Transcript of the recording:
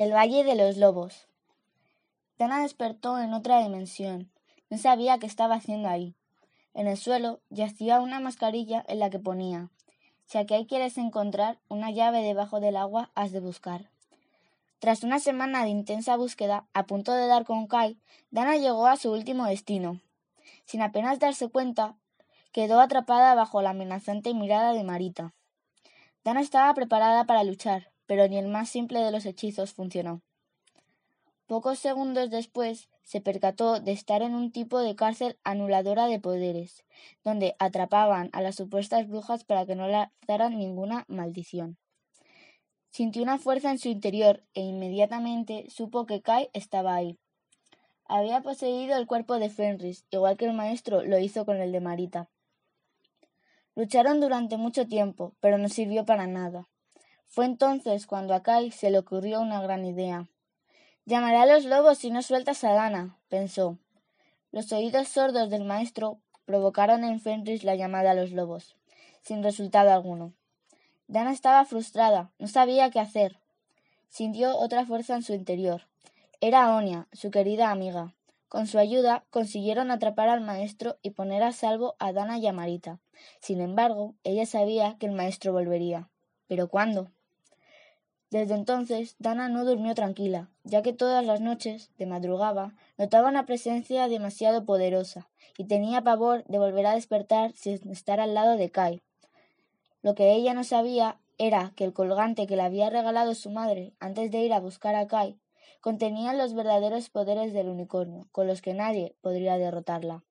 El Valle de los Lobos. Dana despertó en otra dimensión. No sabía qué estaba haciendo ahí. En el suelo yacía una mascarilla en la que ponía: Si aquí quieres encontrar una llave debajo del agua, has de buscar. Tras una semana de intensa búsqueda, a punto de dar con Kai, Dana llegó a su último destino. Sin apenas darse cuenta, quedó atrapada bajo la amenazante mirada de Marita. Dana estaba preparada para luchar, pero ni el más simple de los hechizos funcionó. Pocos segundos después se percató de estar en un tipo de cárcel anuladora de poderes, donde atrapaban a las supuestas brujas para que no lanzaran ninguna maldición. Sintió una fuerza en su interior e inmediatamente supo que Kai estaba ahí. Había poseído el cuerpo de Fenris, igual que el maestro lo hizo con el de Marita. Lucharon durante mucho tiempo, pero no sirvió para nada. Fue entonces cuando a Kai se le ocurrió una gran idea. Llamaré a los lobos si no sueltas a Dana, pensó. Los oídos sordos del maestro provocaron en Fenris la llamada a los lobos, sin resultado alguno. Dana estaba frustrada, no sabía qué hacer. Sintió otra fuerza en su interior. Era Onia, su querida amiga. Con su ayuda consiguieron atrapar al maestro y poner a salvo a Dana y a Marita. Sin embargo, ella sabía que el maestro volvería. ¿Pero cuándo? Desde entonces, Dana no durmió tranquila, ya que todas las noches, de madrugada, notaba una presencia demasiado poderosa y tenía pavor de volver a despertar sin estar al lado de Kai. Lo que ella no sabía era que el colgante que le había regalado su madre antes de ir a buscar a Kai contenía los verdaderos poderes del unicornio, con los que nadie podría derrotarla.